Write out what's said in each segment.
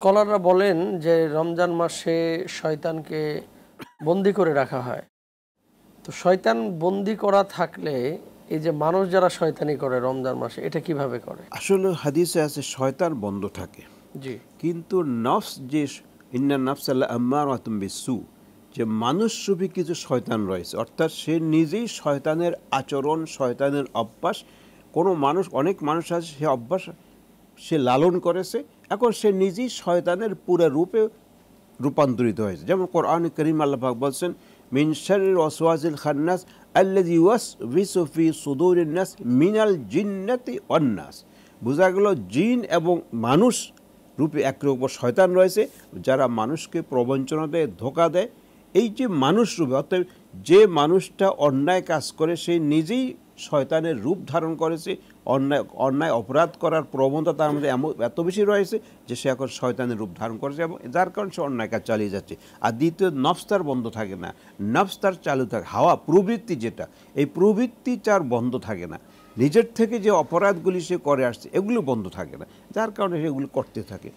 স্কলাররা বলেন যে রমজান মাসে শয়তানকে বন্দি করে রাখা হয় তো শয়তান বন্দি করা থাকলে এই যে মানুষ যারা শয়তানি করে রমজান মাসে এটা কিভাবে করে আসলে হাদিসে আছে শয়তান বন্ধ থাকে জি কিন্তু নফস যে ইন্না নফস আল্লাহ আম্মার বিসু যে মানুষ রূপী কিছু শয়তান রয়েছে অর্থাৎ সে নিজেই শয়তানের আচরণ শয়তানের অভ্যাস কোনো মানুষ অনেক মানুষ আছে সে অভ্যাস সে লালন করেছে এখন সে নিজেই শয়তানের পুরা রূপে রূপান্তরিত হয়েছে যেমন কোরআন করিম আল্লাহাক বলছেন মিনসারের ওয়াসওয়াজিল খান্নাস আল্লাহ ওয়াস ভিসফি সুদৌরিনাস মিনাল জিন্নাতি অন্নাস বোঝা গেল জিন এবং মানুষ রূপে উপর শয়তান রয়েছে যারা মানুষকে প্রবঞ্চনা দেয় ধোকা দেয় এই যে মানুষ রূপে অর্থাৎ যে মানুষটা অন্যায় কাজ করে সে নিজেই শয়তানের রূপ ধারণ করেছে অন্যায় অন্যায় অপরাধ করার প্রবণতা তার মধ্যে এমন এত বেশি রয়েছে যে সে এখন শয়তানের রূপ ধারণ করেছে এবং যার কারণে সে অন্যায় কাজ চালিয়ে যাচ্ছে আর দ্বিতীয় নফস্তার বন্ধ থাকে না নফস্তার চালু থাকে হাওয়া প্রবৃত্তি যেটা এই প্রবৃত্তি চার বন্ধ থাকে না নিজের থেকে যে অপরাধগুলি সে করে আসছে এগুলো বন্ধ থাকে না যার কারণে সেগুলো করতে থাকে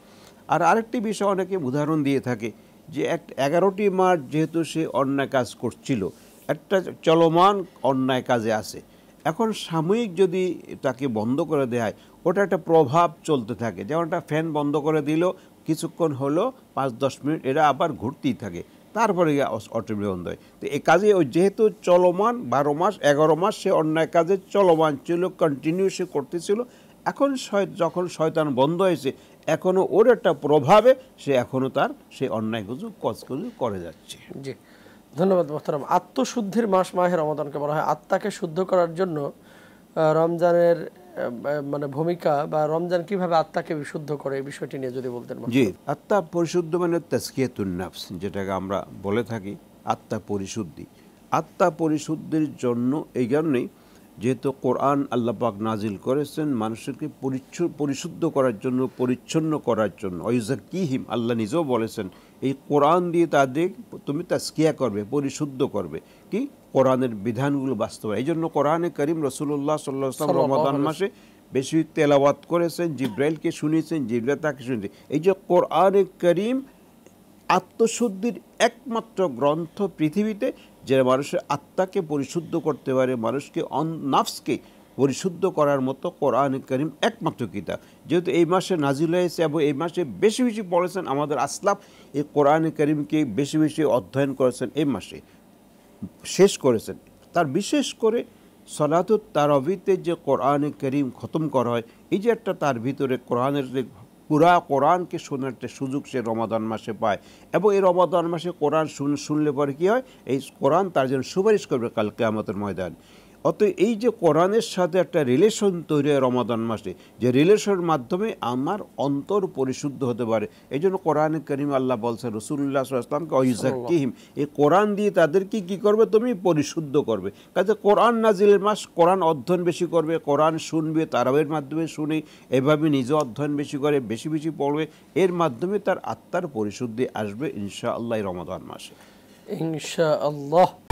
আর আরেকটি বিষয় অনেকে উদাহরণ দিয়ে থাকে যে এক এগারোটি মাঠ যেহেতু সে অন্যায় কাজ করছিল একটা চলমান অন্যায় কাজে আছে এখন সাময়িক যদি তাকে বন্ধ করে দেয় ওটা একটা প্রভাব চলতে থাকে যেমন একটা ফ্যান বন্ধ করে দিল কিছুক্ষণ হলো পাঁচ দশ মিনিট এরা আবার ঘুরতেই থাকে তারপরে অটোমেটিক বন্ধ হয় তো এই কাজে ওই যেহেতু চলমান বারো মাস এগারো মাস সে অন্যায় কাজে চলমান ছিল কন্টিনিউ সে করতেছিল এখন যখন শয়তান বন্ধ হয়েছে এখনও ওর একটা প্রভাবে সে এখনও তার সে অন্যায় কিছু কজগুলো করে যাচ্ছে জি ধন্যবাদ মোহতারাম আত্মশুদ্ধির মাস মাহে রমাদানকে বলা হয় আত্মাকে শুদ্ধ করার জন্য রমজানের মানে ভূমিকা বা রমজান কিভাবে আত্মাকে বিশুদ্ধ করে এই বিষয়টি নিয়ে যদি বলতেন জি আত্মা পরিশুদ্ধ মানে তাজকিয়াতুন নাফস যেটাকে আমরা বলে থাকি আত্মা পরিশুদ্ধি আত্মা পরিশুদ্ধির জন্য এই কারণেই যেহেতু কোরআন আল্লাপাক নাজিল করেছেন মানুষকে পরিচ্ছ পরিশুদ্ধ করার জন্য পরিচ্ছন্ন করার জন্য হিম আল্লাহ নিজেও বলেছেন এই কোরআন দিয়ে তাদের তুমি তাস্কিয়া করবে পরিশুদ্ধ করবে কি কোরআনের বিধানগুলো বাস্তব এই জন্য কোরআনে করিম রসুল্লাহ সাল্লাহ রমাদান মাসে বেশি তেলাওয়াত করেছেন জিব্রাইলকে শুনেছেন জিব্রাইল তাকে শুনেছেন এই যে কোরআনে করিম আত্মশুদ্ধির একমাত্র গ্রন্থ পৃথিবীতে যে মানুষের আত্মাকে পরিশুদ্ধ করতে পারে মানুষকে অন নাফসকে পরিশুদ্ধ করার মতো কোরআন করিম একমাত্র কিতাব যেহেতু এই মাসে নাজিল হয়েছে এবং এই মাসে বেশি বেশি পড়েছেন আমাদের আসলাফ এই কোরআন করিমকে বেশি বেশি অধ্যয়ন করেছেন এই মাসে শেষ করেছেন তার বিশেষ করে সলাতুত তারবিতে যে কোরআন করিম খতম করা হয় এই যে একটা তার ভিতরে কোরআনের যে পুরা কোরআনকে শোনার একটা সুযোগ সে রমাদান মাসে পায় এবং এই রমাদান মাসে কোরআন শুন শুনলে পরে কী হয় এই কোরআন তার জন্য সুপারিশ করবে কালকে আমাদের ময়দান অতএব এই যে কোরআনের সাথে একটা রিলেশন তৈরি হয় রমাদান মাসে যে রিলেশনের মাধ্যমে আমার অন্তর পরিশুদ্ধ হতে পারে এই জন্য কোরআন করিম আল্লাহ বলছে রসুল্লাহ আসলামকে অহিজাকিহিম এই কোরআন দিয়ে তাদেরকে কি করবে তুমি পরিশুদ্ধ করবে কাজে কোরআন নাজিলের মাস কোরআন অধ্যয়ন বেশি করবে কোরআন শুনবে তারাবের মাধ্যমে শুনে এভাবে নিজে অধ্যয়ন বেশি করে বেশি বেশি পড়বে এর মাধ্যমে তার আত্মার পরিশুদ্ধি আসবে ইনশাআল্লাহ রমাদান মাসে ইনশাআল্লাহ